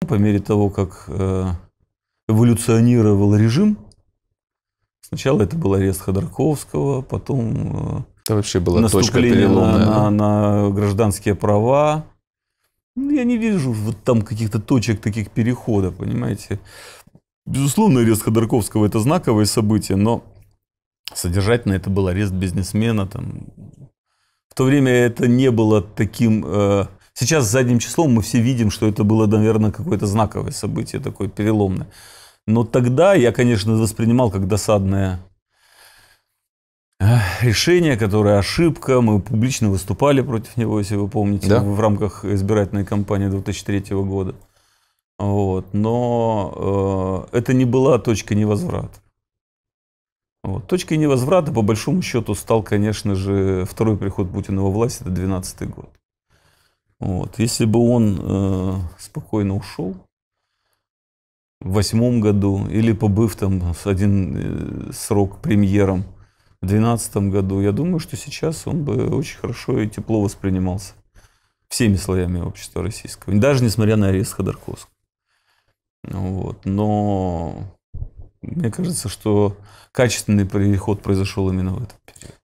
По мере того, как э, эволюционировал режим, сначала это был арест Ходорковского, потом э, это вообще была наступление точка на, на, на гражданские права. Ну, Я не вижу вот там каких-то точек таких перехода, понимаете. Безусловно, арест Ходорковского – это знаковое событие, но содержательно это был арест бизнесмена. Там. В то время это не было таким э, Сейчас задним числом мы все видим, что это было, наверное, какое-то знаковое событие, такое переломное. Но тогда я, конечно, воспринимал как досадное решение, которое ошибка. Мы публично выступали против него, если вы помните, да? в рамках избирательной кампании 2003 года. Вот. Но э, это не была точка невозврата. Вот. Точкой невозврата, по большому счету, стал, конечно же, второй приход Путина во власть, это 2012 год. Вот. Если бы он э, спокойно ушел в восьмом году или побыв там в один э, срок премьером в двенадцатом году, я думаю, что сейчас он бы очень хорошо и тепло воспринимался всеми слоями общества российского, даже несмотря на арест Ходорковского. Вот. Но мне кажется, что качественный переход произошел именно в этом.